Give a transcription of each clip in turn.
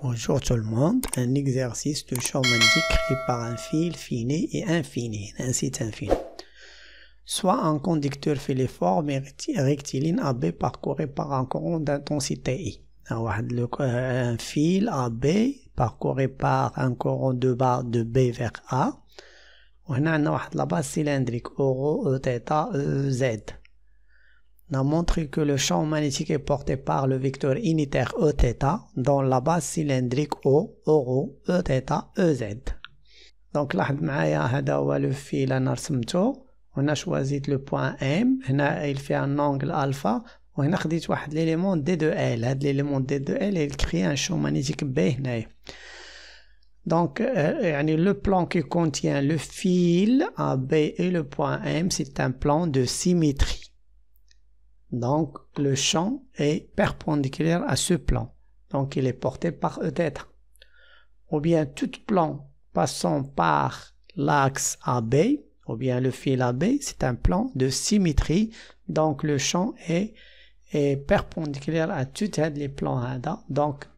Bonjour tout le monde, un exercice de magnétique créé par un fil fini et infini, un site infini. Soit un conducteur filiforme et rectiligne AB parcouru par un courant d'intensité I. Euh, un fil AB parcouru par un courant de bas de B vers A. On a la base cylindrique, euro, θ, e e Z. On a montré que le champ magnétique est porté par le vecteur unitaire Eθ dans la base cylindrique O, O, Eθ, Ez. E Donc là, le fil on a choisi le point M, il fait un angle alpha, On a dit l'élément D2L. L'élément D2L il crée un champ magnétique B. Donc, euh, le plan qui contient le fil B et le point M, c'est un plan de symétrie. Donc le champ est perpendiculaire à ce plan. Donc il est porté par Eθ. Ou bien tout plan passant par l'axe AB, ou bien le fil AB, c'est un plan de symétrie. Donc le champ est, perpendiculaire à tout les plans Donc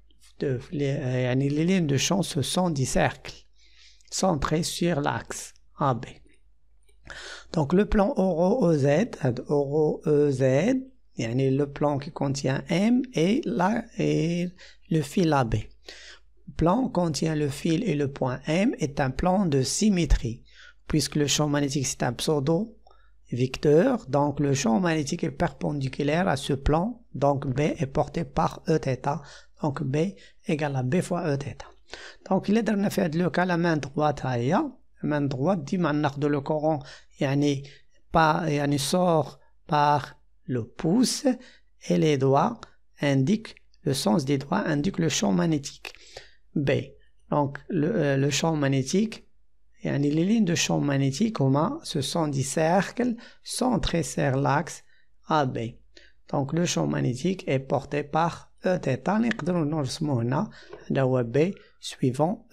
les, euh, les lignes de champ, ce sont des cercles centrés sur l'axe AB. Donc le plan ORO-EZ, ORO-EZ, le plan qui contient M et, la, et le fil AB. Le plan contient le fil et le point M est un plan de symétrie, puisque le champ magnétique c'est un pseudo vecteur, donc le champ magnétique est perpendiculaire à ce plan, donc B est porté par Eθ, donc B égale à B fois Eθ. Donc il est dans le cas la main droite e ailleurs, main droite de le le le yani, et yani, sort par le pouce et les doigts indiquent le sens des doigts indique le champ magnétique B donc le, euh, le champ magnétique et les lignes de champ magnétique هما ce sont des cercles centrés sur l'axe AB donc le champ magnétique est porté par et le suivant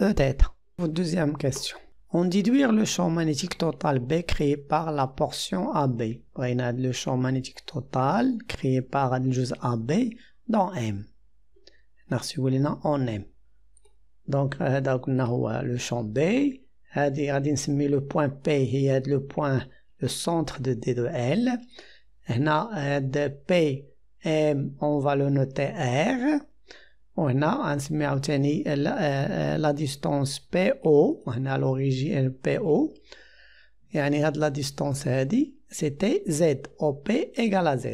deuxième question on déduire le champ magnétique total B créé par la portion AB. On a le champ magnétique total créé par le AB dans M. On M. Donc, euh, on a le champ B. le point P, est le point, le centre de D de L. On a euh, P, M, on va le noter R on a obtenu la, distance PO, on a l'origine euh, PO, et on a de la distance euh, dit c'était Z, OP égale à Z.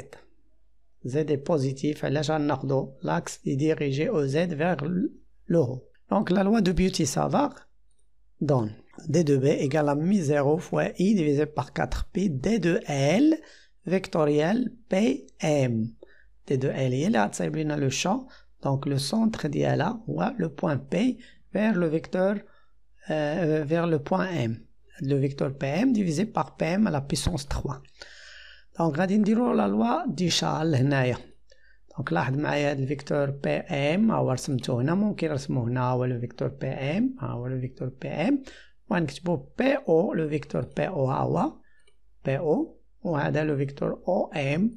Z est positif, et là j'en ai l'axe est dirigé au Z vers le haut. Donc la loi de beauty savard donne D2B égale à mi 0 fois I divisé par 4P, D2L vectoriel PM. D2L, il y a le champ, donc le centre d'IALA ou le point P vers le vecteur euh, euh, vers le point M. Le vecteur PM divisé par PM à la puissance 3. Donc on la loi de Charles Naya. Donc là, on le vecteur PM, on a le vecteur PM, on le vecteur PM, on a PO, le vecteur PO, PO, on a le vecteur OM,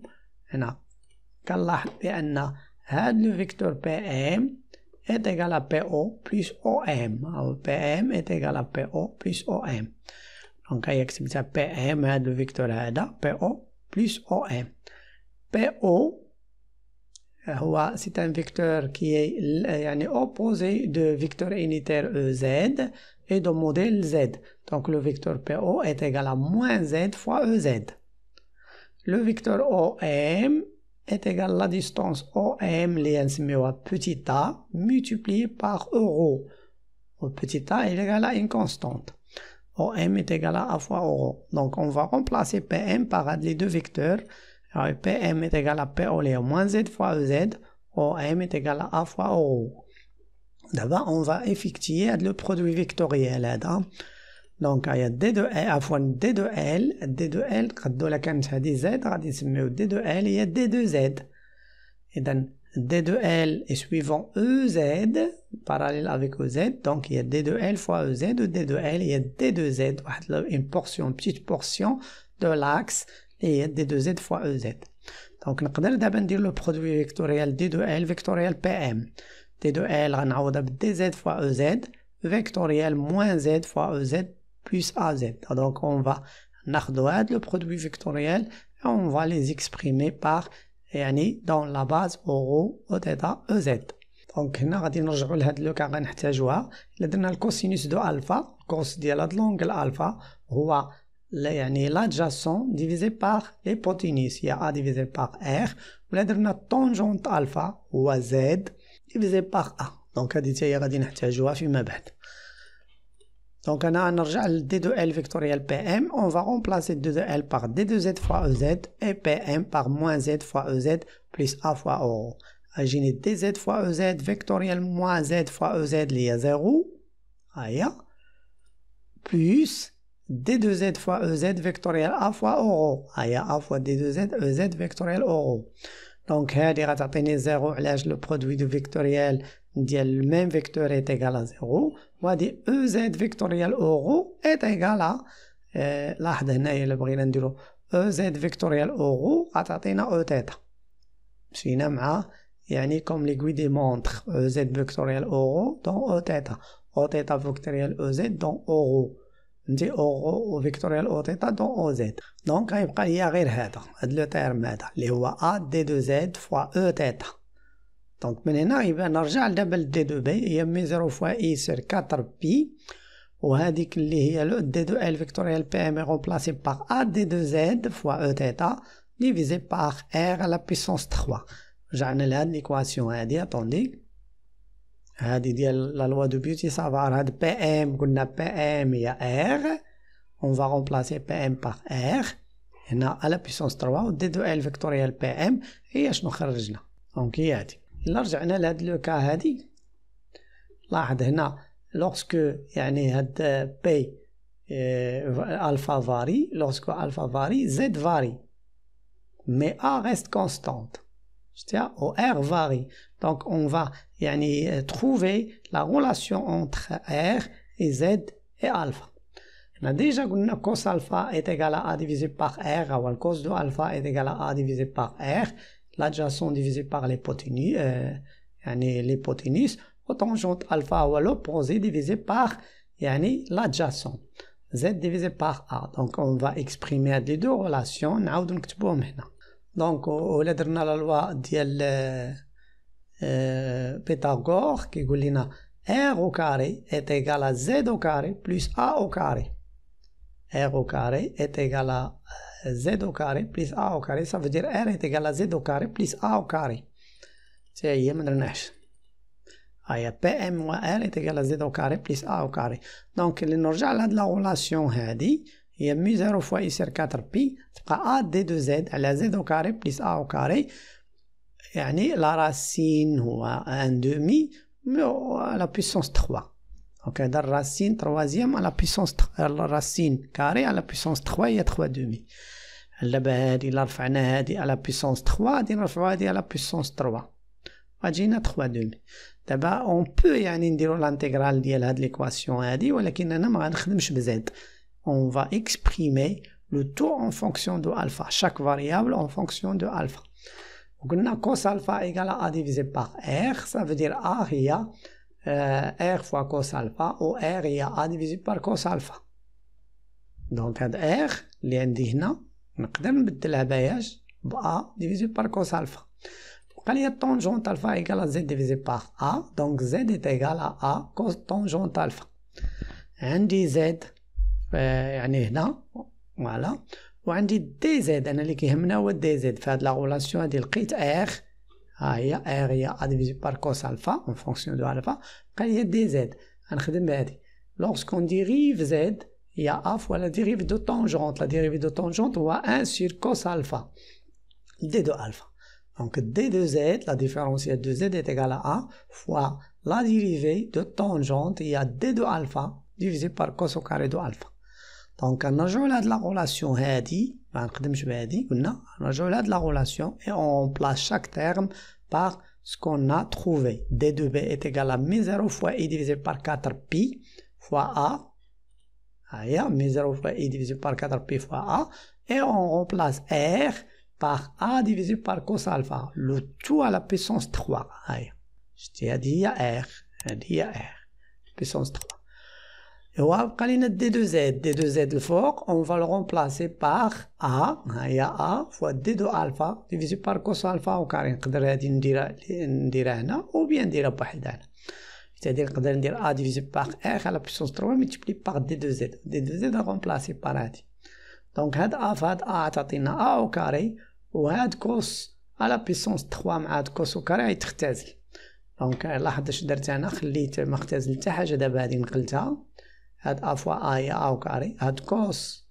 on a le vecteur le vecteur PM e est égal à PO plus OM. Alors, PM e est égal à PO plus OM. Donc, il y a PM e le vecteur vecteur ADA, PO plus OM. PO c'est un vecteur qui est euh, opposé de vecteur unitaire EZ et de modèle Z. Donc le vecteur PO est égal à moins Z fois EZ. Le vecteur OM est égal à la distance OM, à petit a, multiplié par euro. Au petit a est égal à une constante. OM est égal à A fois euro. Donc on va remplacer PM par les deux vecteurs. PM est égal à P au moins Z fois e Z. OM est égal à A fois euro. D'abord, on va effectuer le produit vectoriel. Hein. Donc, il y a D2L, fois D2L, D2L, quand on a dit Z, D2L, il y a D2Z. Et donc, D2L est suivant EZ, parallèle avec EZ, donc il y a D2L fois EZ, D2L, il y a D2Z, une petite portion de l'axe, et il y a D2Z fois EZ. Donc, on peut dire le produit vectoriel D2L, vectoriel PM. D2L, on d 2 DZ fois EZ, vectoriel moins Z fois EZ, plus AZ. Donc on va nardoad le produit vectoriel et on va les exprimer par يعني dans la base اورو او ez. Donc هنا غادي نرجعوا لهاد لو كان غنحتاجوها الا درنا الكوسينوس دو الفا الكوس ديال هاد لونغل الفا هو لا يعني لادجاسون ديفيزي باغ ليبوتينيس هي ا ديفيزي بار ار ولا درنا طونجونت الفا هو زد ديفيزي بار ا دونك هادي حتى هي غادي نحتاجوها فيما بعد donc, on a un D2L vectoriel PM. On va remplacer D2L par D2Z fois EZ et PM par moins Z fois EZ plus A fois O. Imaginez DZ fois EZ vectoriel moins Z fois EZ lié à 0. Aïe. Plus D2Z fois EZ vectoriel A fois O. Aïe, A fois D2Z, EZ vectoriel O. Donc, dira a 0 le produit du vectoriel si le même vecteur est égal à 0, on va dire que EZ vectoriel au est égal à, et on va le dire ici, EZ vectoriel au roue, on va dire que EZ, on comme on le montre, EZ vectoriel au dans EZ, EZ vectoriel au roue dans EZ, EZ vectoriel au roue dans EZ. Donc, il va faire ceci, on va dire que A, D2Z, fois EZ, دونك من هنا يبقى نرجع لدبل دي دو بي هي مي زيرو فوا اي سير كاتر بي وهذيك اللي هي لو دي دو ال فيكتوريال بي ام رومبلاسي باغ ا دي دو زد فوا او تيتا ديفيزي باغ ار على بيسونس 3 رجعنا لهاد ليكواسيون هادي اتوندي هادي ديال لا لوا دو بيوتي سافار هاد بي ام قلنا بي ام هي ار اون فا رومبلاسي بي ام باغ ار هنا على بيسونس 3 و دي دو ال فيكتوريال بي ام هي شنو خرجنا دونك هي هادي Là, regardez, lorsque, il y a P, alpha varie, lorsque alpha varie, z varie, mais a reste constante. Je tiens, r varie. Donc, on va, trouver la relation entre r et z et alpha. On a déjà une cos alpha est égal à a divisé par r, alors cos de alpha est égal à a divisé par r l'adjacent euh, divisé par l'hypoténuse, euh, au l'hypoténuse, ou tangente alpha ou l'opposé divisé par l'adjacent. Z divisé par A. Donc on va exprimer les deux relations, نعاودو نكتبوهم maintenant. Donc on درنا la loi loi euh, euh, Pétagore Pythagore dit que R au carré est égal à Z au carré plus A au carré. R au carré est égal à eh, Z au carré plus A au carré. Ça veut dire R est égal à Z au carré plus A au carré. C'est a Ah, PM moins R est égal à Z au carré plus A au carré. Donc, l'énergie à de la relation est dit. Il y a mu 0 fois I sur 4 pi, c'est A D de Z, elle Z au carré plus A au carré. Et la racine ou demi, mais la puissance 3. Donc, la racine troisième à la puissance la racine carré à la puissance 3, il y a 3 demi. L'abbad, à la puissance 3, l'alpha y a à la puissance 3. On a 3 demi. D'abord, on peut dire l'intégrale de l'équation, on va exprimer le tout en fonction de alpha, chaque variable en fonction de alpha. Donc, cos alpha égale à A divisé par R, ça veut dire A, il y a Eh, R fois cos alpha و R هي A divisé par cos alpha دونك هاد R اللي عندي هنا نقدر نبدلها بايش ب A divisé par cos alpha بقى ليا tangent alpha ايكال Z divisé par A دونك Z est égal à A cos ألفا alpha عندي Z euh, يعني هنا فوالا وعندي دي زد انا اللي كيهمنا هو دي زد فهاد لا غولاسيون هادي لقيت R A, il a R, a divisé par cos alpha, en fonction de alpha, quand il y a DZ, Lorsqu'on dérive Z, il y a A fois la dérivée de tangente. La dérivée de tangente, on voit 1 sur cos alpha. D2 alpha. Donc, D2 Z, la différentielle de Z est égale à A fois la dérivée de tangente, il y a D2 alpha, divisé par cos au carré de alpha. Donc, en de la relation on a ben, je non. la relation et on remplace chaque terme par ce qu'on a trouvé. D2B est égal à mi0 fois i divisé par 4pi fois a. Aïe, ah, mi0 fois i divisé par 4pi fois a. Et on remplace r par a divisé par cos alpha. Le tout à la puissance 3. Aïe. Je t'ai dit, il r. Il y r. Puissance 3. بقى لينا دي دو زيد دي دو زيد الفوق اون فا لو رومبلاسي باغ ا هي ا فوا دي دو الفا ديفيزي بار كوس الفا او كاري نقدر هادي نديرها نديرها هنا او بيان نديرها بوحدها هنا تادي نقدر ندير ا ديفيزي باغ اخ على بيسونس 3 ملتيبلي باغ دي دو زيد دي دو زيد رومبلاسي بار هادي دونك هاد ا فهاد ا تعطينا ا او كاري وهاد كوس على بيسونس 3 مع هاد كوس او كاري تختازل دونك لاحظ اش درت انا خليت ما اختزلت حتى حاجه دابا هادي نقلتها had a fois a et a au carré, had cos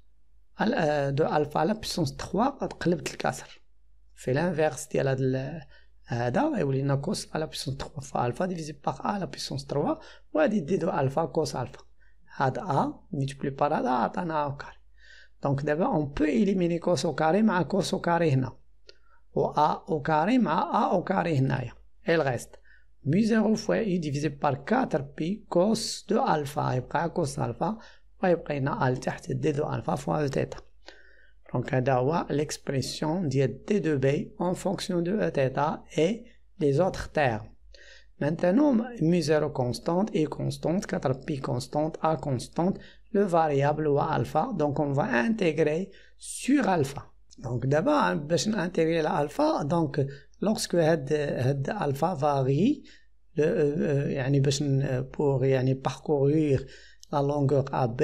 euh, de alpha à la puissance 3, had clipped le casser. Fait l'inverse, t'y a la et cos à la puissance 3 fois alpha divisé par a à la puissance 3, ou a dit d de alpha cos alpha. Had a multiplié par a, à la a au carré. Donc d'abord, on peut éliminer cos au carré, mais cos au carré, non. Ou a au carré, mais a au carré, non. Et le reste mu 0 fois i divisé par 4 pi cos de alpha pas cos alpha y هنا ال تحت d 2 alpha fois theta donc هذا هو l'expression ديال d 2 b en fonction de theta et les autres termes maintenant mu 0 constante et constante 4 pi constante a constante le variable ou alpha donc on va intégrer sur alpha donc d'abord, on va intégrer l'alpha, donc lorsque l'alpha alpha varie pour parcourir la longueur AB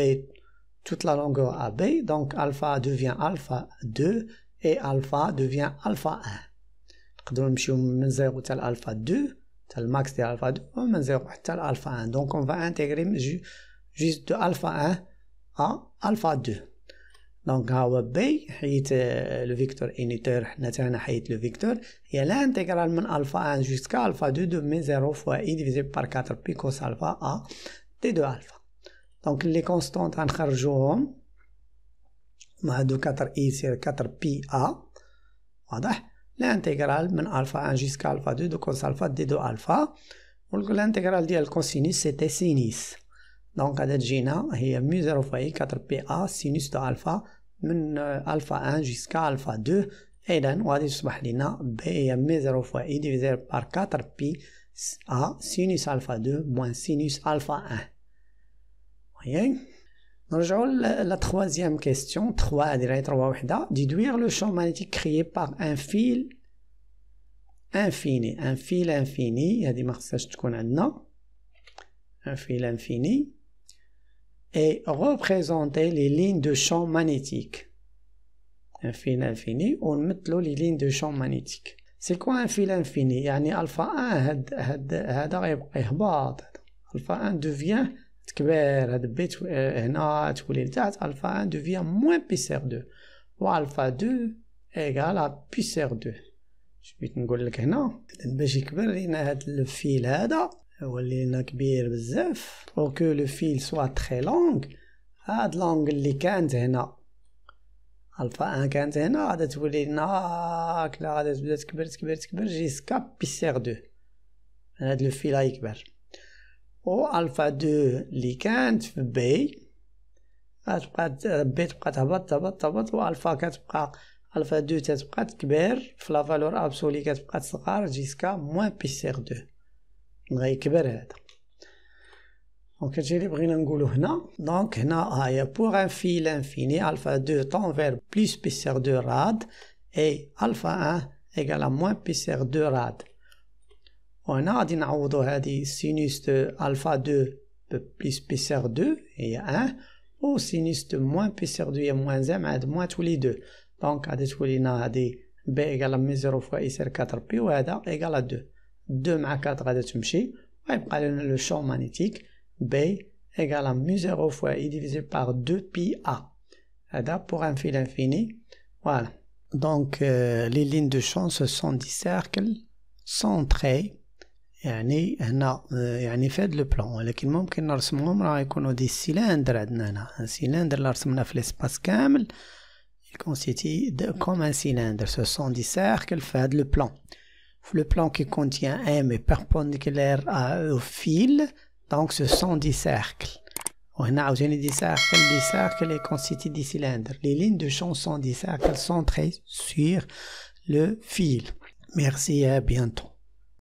toute la longueur AB donc alpha devient alpha 2 et alpha devient alpha 1 1 donc on va intégrer juste de alpha 1 à alpha 2 دونك ها هو بي حيت لو فيكتور انيتور حنا تاعنا حيت لو فيكتور هي لانتيغرال من الفا 1 جوسكا الفا 2 دو من 0 فوا اي ديفيزي بار 4 بي كوس الفا ا تي دو الفا دونك لي كونستونت غنخرجوهم مع هادو 4 اي سير 4 بي ا واضح لانتيغرال من الفا 1 جوسكا الفا 2 دو كوس الفا دي دو الفا و لانتيغرال ديال سي تي سينيس Donc, à Gina, il y a mu 0 fois i 4 a, sinus alpha 1 euh, jusqu'à alpha 2. Et puis, on va dire que 0 fois i divisé par 4pi a sinus alpha 2 moins sinus alpha 1. Voyez la troisième question, 3, elle dirait 3, on dire 3, on dire 4, infini. va Un fil infini, va dire 4, on dire 4, et représenter les lignes de champ magnétique. Un fil infini on met les lignes de champ magnétique. C'est quoi un fil infini يعني 1 هاد 1 devient moins 2 alpha2 1 devient moins pi سير 2 je 2 égale à بي سير 2 je vais لك dire que يكبر لينا fil هو اللي كبير بزاف بو لو فيل سوا تخي لونغ هاد لونغ اللي كانت هنا الفا ان كانت هنا غادا تولي لنا هاكلا غادا تبدا تكبر تكبر تكبر جيسكا بي سيغ دو هاد لو فيل غيكبر و الفا دو اللي كانت في بي غتبقى بي تبقى تهبط تهبط تهبط و الفا كتبقى الفا دو تتبقى تكبر في لا ابسولي كتبقى تصغر جيسكا موان بي سيغ دو Donc, j'ai pris un angle maintenant. Donc, pour un fil infini, alpha 2 tend vers plus r2 rad et alpha 1 égale à moins r2 rad. On a dit que sinus de alpha 2 plus r2 et 1 ou sinus de moins r2 et moins 1, et de moins tous les deux. Donc, on a dit que b égale à mi 0 fois isr4 pi ou a égale à 2. 2 مع 4 غادي تمشي ويبقى لنا لو champ مانيتيك بي égal à mu 0 fois i divisé par 2 pi a. pour un fil infini. Voilà. Donc euh, les lignes de champ ce sont des cercles on et يعني هنا يعني في هذا البلان ولكن ممكن نرسمهم راه يكونوا دي سيلندر عندنا هنا سيلندر اللي رسمناه في الاسباس كامل il constitue comme un cylindre ce sont des cercles في هذا plan. Le plan qui contient M est perpendiculaire à, e au fil, donc ce sont des cercles. On a des cercles, des cercles est constitué des cylindres. Les lignes de champ sont des cercles centrées sur le fil. Merci et à bientôt.